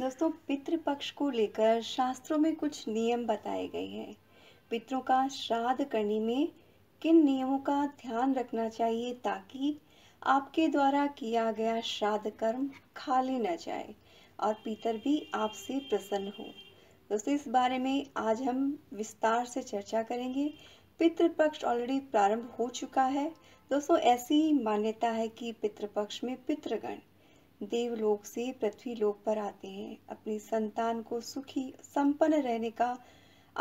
दोस्तों पितृपक्ष को लेकर शास्त्रों में कुछ नियम बताए गए हैं पितरों का श्राद्ध करने में किन नियमों का ध्यान रखना चाहिए ताकि आपके द्वारा किया गया श्राद्ध कर्म खाली न जाए और पितर भी आपसे प्रसन्न हो दोस्तों इस बारे में आज हम विस्तार से चर्चा करेंगे पितृपक्ष ऑलरेडी प्रारंभ हो चुका है दोस्तों ऐसी मान्यता है कि पितृपक्ष में पितृगण देवलोक से पृथ्वी लोक पर आते हैं अपनी संतान को सुखी संपन्न रहने का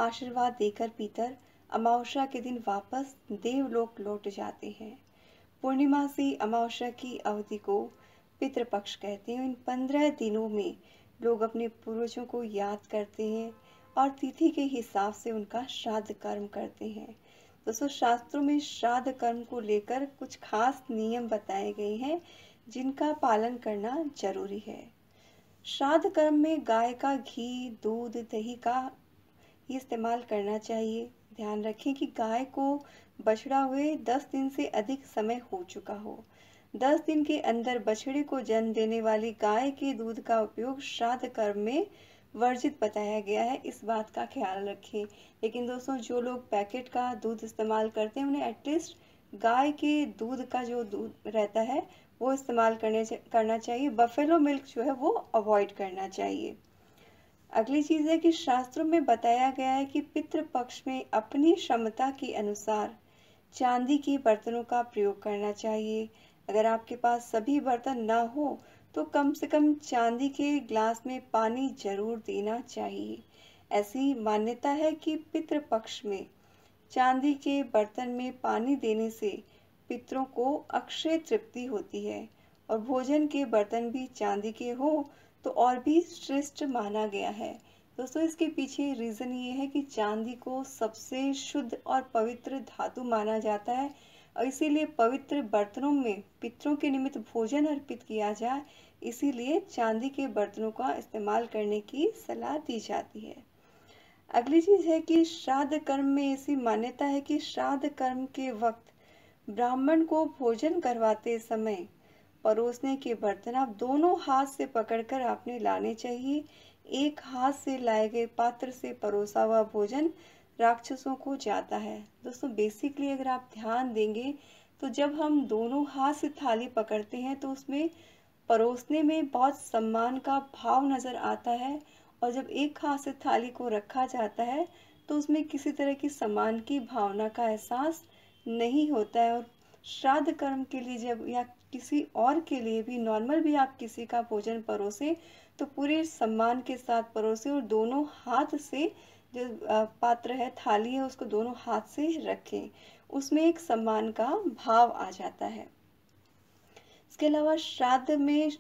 आशीर्वाद देकर पितर अमावस्या के दिन वापस देवलोक लौट जाते हैं पूर्णिमा से अमावस्या की अवधि को पितृपक्ष कहते हैं इन पंद्रह दिनों में लोग अपने पूर्वजों को याद करते हैं और तिथि के हिसाब से उनका श्राद्ध कर्म करते हैं दोस्तों शास्त्रों में श्राद्ध कर्म को लेकर कुछ खास नियम बताए गए हैं जिनका पालन करना जरूरी है श्राद्ध कर्म में गाय का घी दूध दही का ही इस्तेमाल करना चाहिए ध्यान रखें कि गाय को बछड़ा हुए दस दिन से अधिक समय हो चुका हो दस दिन के अंदर बछड़े को जन्म देने वाली गाय के दूध का उपयोग श्राद्ध कर्म में वर्जित बताया गया है इस बात का ख्याल रखें लेकिन दोस्तों जो लोग पैकेट का दूध इस्तेमाल करते हैं उन्हें एटलीस्ट गाय के दूध का जो दूध रहता है वो इस्तेमाल करने करना चाहिए बफेलो मिल्क जो है वो अवॉइड करना चाहिए अगली चीज़ है कि शास्त्रों में बताया गया है कि पितृपक्ष पक्ष में अपनी क्षमता के अनुसार चांदी के बर्तनों का प्रयोग करना चाहिए अगर आपके पास सभी बर्तन ना हो तो कम से कम चांदी के ग्लास में पानी जरूर देना चाहिए ऐसी मान्यता है कि पितृपक्ष में चांदी के बर्तन में पानी देने से पितरों को अक्षय तृप्ति होती है और भोजन के बर्तन भी चांदी के हो तो और भी श्रेष्ठ माना गया है दोस्तों इसके पीछे रीज़न ये है कि चांदी को सबसे शुद्ध और पवित्र धातु माना जाता है और इसीलिए पवित्र बर्तनों में पितरों के निमित्त भोजन अर्पित किया जाए इसीलिए चांदी के बर्तनों का इस्तेमाल करने की सलाह दी जाती है अगली चीज़ है कि श्राद्ध कर्म में ऐसी मान्यता है कि श्राद्ध कर्म के वक्त ब्राह्मण को भोजन करवाते समय परोसने के बर्तन आप दोनों हाथ से पकड़कर आपने लाने चाहिए एक हाथ से लाए गए पात्र से परोसा हुआ भोजन राक्षसों को जाता है दोस्तों बेसिकली अगर आप ध्यान देंगे तो जब हम दोनों हाथ से थाली पकड़ते हैं तो उसमें परोसने में बहुत सम्मान का भाव नज़र आता है और जब एक हाथ से थाली को रखा जाता है तो उसमें किसी तरह की सम्मान की भावना का एहसास नहीं होता है और श्राद्ध कर्म के लिए जब या किसी और के लिए भी नॉर्मल भी आप किसी का भोजन परोसे तो पूरे सम्मान के साथ परोसे और दोनों हाथ से जो पात्र है थाली है उसको दोनों हाथ से रखें उसमें एक सम्मान का भाव आ जाता है इसके अलावा श्राद्ध में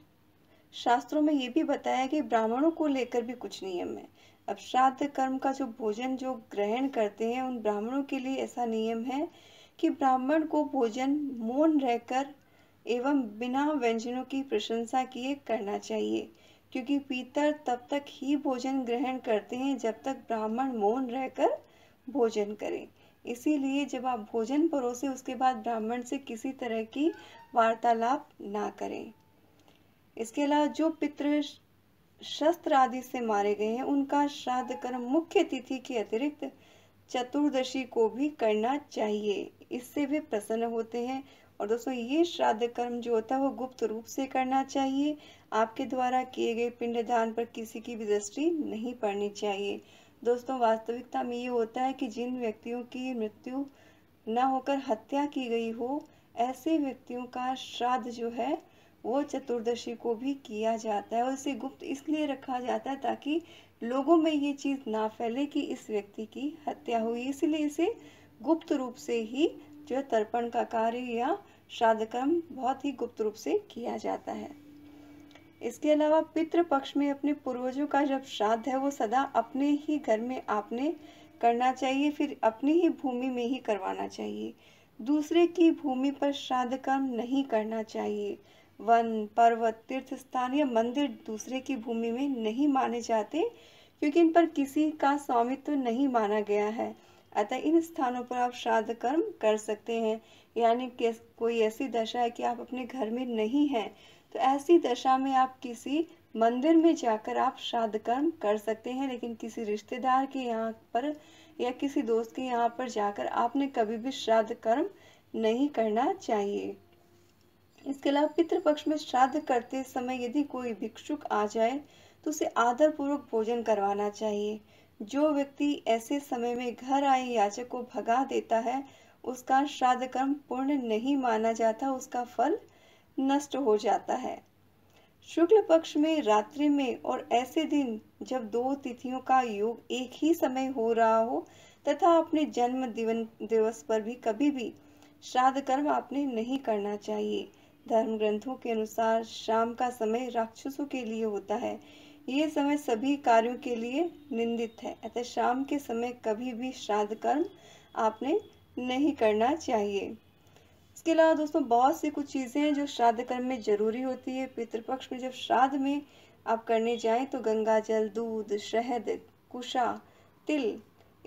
शास्त्रों में ये भी बताया कि ब्राह्मणों को लेकर भी कुछ नियम है अब श्राद्ध कर्म का जो भोजन जो ग्रहण करते हैं उन ब्राह्मणों के लिए ऐसा नियम है कि ब्राह्मण को भोजन मौन रहकर एवं बिना व्यंजनों की प्रशंसा किए करना चाहिए क्योंकि पीतर तब तक ही भोजन ग्रहण करते हैं जब तक ब्राह्मण मौन रहकर भोजन करें इसीलिए जब आप भोजन परोसे उसके बाद ब्राह्मण से किसी तरह की वार्तालाप ना करें इसके अलावा जो पितृ शस्त्र आदि से मारे गए हैं उनका श्राद्ध कर्म मुख्य तिथि के अतिरिक्त चतुर्दशी को भी करना चाहिए इससे भी प्रसन्न होते हैं और दोस्तों ये श्राद्ध कर्म जो होता है वो गुप्त रूप से करना चाहिए आपके द्वारा किए गए पिंडदान पर किसी की भी दृष्टि नहीं पड़नी चाहिए दोस्तों वास्तविकता में ये होता है कि जिन व्यक्तियों की मृत्यु न होकर हत्या की गई हो ऐसे व्यक्तियों का श्राद्ध जो है वो चतुर्दशी को भी किया जाता है और इसे गुप्त इसलिए रखा जाता है ताकि लोगों में ये चीज़ ना फैले कि इस व्यक्ति की हत्या हुई इसलिए इसे गुप्त रूप से ही जो तर्पण का कार्य या श्राद्ध कर्म बहुत ही गुप्त रूप से किया जाता है इसके अलावा पितृ पक्ष में अपने पूर्वजों का जब श्राद्ध है वो सदा अपने ही घर में आपने करना चाहिए फिर अपनी ही भूमि में ही करवाना चाहिए दूसरे की भूमि पर श्राद्ध कर्म नहीं करना चाहिए वन पर्वत तीर्थ स्थान या मंदिर दूसरे की भूमि में नहीं माने जाते क्योंकि इन पर किसी का स्वामित्व तो नहीं माना गया है अतः इन स्थानों पर आप श्राद्ध कर्म कर सकते हैं यानी कोई ऐसी दशा है कि आप अपने घर में नहीं हैं तो ऐसी दशा में आप किसी मंदिर में जाकर आप श्राद्ध कर्म कर सकते हैं लेकिन किसी रिश्तेदार के यहाँ पर या किसी दोस्त के यहाँ पर जाकर आपने कभी भी श्राद्ध कर्म नहीं करना चाहिए इसके अलावा पितृपक्ष में श्राद्ध करते समय यदि कोई भिक्षुक आ जाए तो उसे आदर पूर्वक भोजन करवाना चाहिए जो व्यक्ति ऐसे समय में घर आए याचक को भगा देता है उसका श्राद्ध कर्म पूर्ण नहीं माना जाता उसका फल नष्ट हो जाता है शुक्ल पक्ष में रात्रि में और ऐसे दिन जब दो तिथियों का योग एक ही समय हो रहा हो तथा अपने जन्म दिवस पर भी कभी भी श्राद्ध कर्म आपने नहीं करना चाहिए धर्म ग्रंथों के अनुसार शाम का समय राक्षसों के लिए होता है ये समय सभी कार्यों के लिए निंदित है अतः शाम के समय कभी भी श्राद्ध कर्म आपने नहीं करना चाहिए इसके अलावा दोस्तों बहुत सी कुछ चीज़ें हैं जो श्राद्ध कर्म में ज़रूरी होती है पितृपक्ष में जब श्राद्ध में आप करने जाएं तो गंगा जल दूध शहद कुशा तिल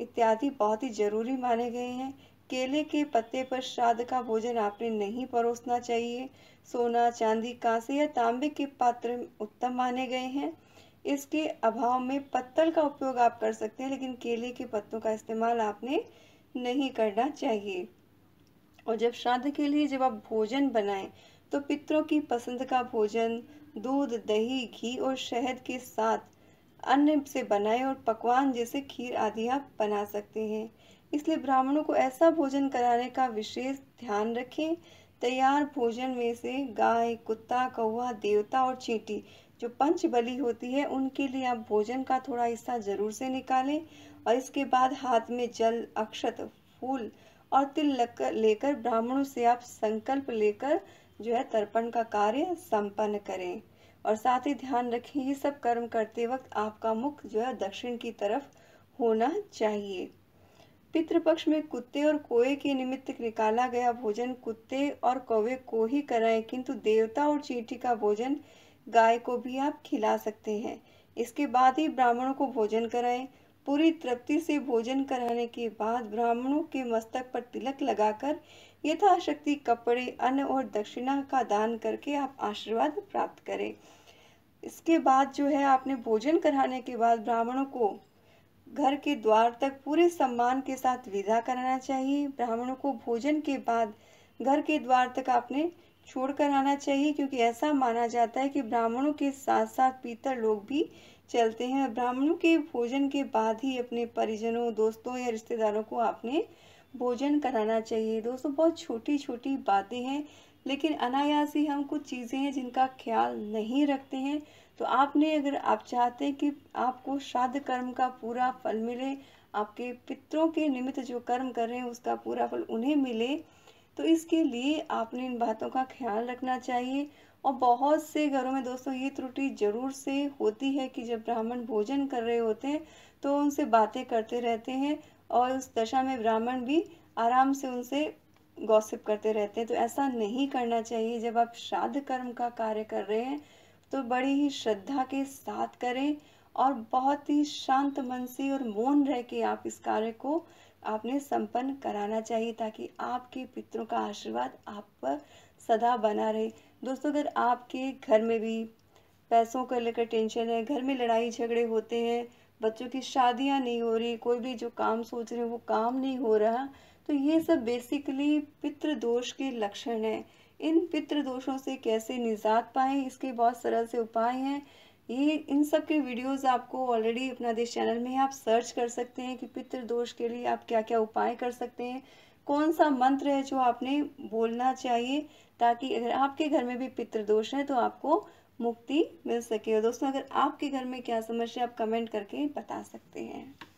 इत्यादि बहुत ही ज़रूरी माने गए हैं केले के पत्ते पर श्राद्ध का भोजन आपने नहीं परोसना चाहिए सोना चांदी कांसे या तांबे के पात्र उत्तम माने गए हैं इसके अभाव में पत्तल का उपयोग आप कर सकते हैं लेकिन केले के पत्तों का इस्तेमाल आपने नहीं करना चाहिए और जब श्राद्ध के लिए जब आप भोजन बनाएं तो पितरों की पसंद का भोजन दूध दही घी और शहद के साथ अन्य से बनाए और पकवान जैसे खीर आदि आप बना सकते हैं इसलिए ब्राह्मणों को ऐसा भोजन कराने का विशेष ध्यान रखें तैयार भोजन में से गाय कुत्ता कौआ देवता और चींटी जो पंच बलि होती है उनके लिए आप भोजन का थोड़ा हिस्सा जरूर से निकालें और इसके बाद हाथ में जल अक्षत फूल और तिल लेकर ब्राह्मणों से आप संकल्प लेकर जो है तर्पण का कार्य संपन्न करें और साथ ही ध्यान रखें ये सब कर्म करते वक्त आपका मुख जो है दक्षिण की तरफ होना चाहिए पितृपक्ष में कुत्ते और कोए के निमित्त निकाला गया भोजन कुत्ते और कौवे को ही कराएं किंतु देवता और चींटी का भोजन गाय को भी आप खिला सकते हैं इसके बाद ही ब्राह्मणों को भोजन कराएं पूरी तृप्ति से भोजन कराने के बाद ब्राह्मणों के मस्तक पर तिलक लगाकर यथाशक्ति कपड़े अन्न और दक्षिणा का दान करके आप आशीर्वाद प्राप्त करें इसके बाद जो है आपने भोजन कराने के बाद ब्राह्मणों को घर के द्वार तक पूरे सम्मान के साथ विदा कराना चाहिए ब्राह्मणों को भोजन के बाद घर के द्वार तक आपने छोड़ कर आना चाहिए क्योंकि ऐसा माना जाता है कि ब्राह्मणों के साथ साथ पीतर लोग भी चलते हैं ब्राह्मणों के भोजन के बाद ही अपने परिजनों दोस्तों या रिश्तेदारों को आपने भोजन कराना चाहिए दोस्तों बहुत छोटी छोटी बातें हैं लेकिन अनायास ही हम कुछ चीज़ें हैं जिनका ख्याल नहीं रखते हैं तो आपने अगर आप चाहते हैं कि आपको श्राद्ध कर्म का पूरा फल मिले आपके पितरों के निमित्त जो कर्म कर रहे हैं उसका पूरा फल उन्हें मिले तो इसके लिए आपने इन बातों का ख्याल रखना चाहिए और बहुत से घरों में दोस्तों ये त्रुटि जरूर से होती है कि जब ब्राह्मण भोजन कर रहे होते हैं तो उनसे बातें करते रहते हैं और उस दशा में ब्राह्मण भी आराम से उनसे गॉसिप करते रहते हैं तो ऐसा नहीं करना चाहिए जब आप श्राद्ध कर्म का कार्य कर रहे हैं तो बड़ी ही श्रद्धा के साथ करें और बहुत ही शांत मन से और मौन रह के आप इस कार्य को आपने संपन्न कराना चाहिए ताकि आपके पितरों का आशीर्वाद आप पर सदा बना रहे दोस्तों अगर आपके घर में भी पैसों को लेकर टेंशन है घर में लड़ाई झगड़े होते हैं बच्चों की शादियां नहीं हो रही कोई भी जो काम सोच रहे हैं वो काम नहीं हो रहा तो ये सब बेसिकली पितृदोष के लक्षण हैं इन पितृदोषों से कैसे निजात पाएं इसके बहुत सरल से उपाय हैं ये इन सब के वीडियोस आपको ऑलरेडी अपना देश चैनल में आप सर्च कर सकते हैं कि पितृदोष के लिए आप क्या क्या उपाय कर सकते हैं कौन सा मंत्र है जो आपने बोलना चाहिए ताकि अगर आपके घर में भी पितृदोष है तो आपको मुक्ति मिल सके और दोस्तों अगर आपके घर में क्या समस्या आप कमेंट करके बता सकते हैं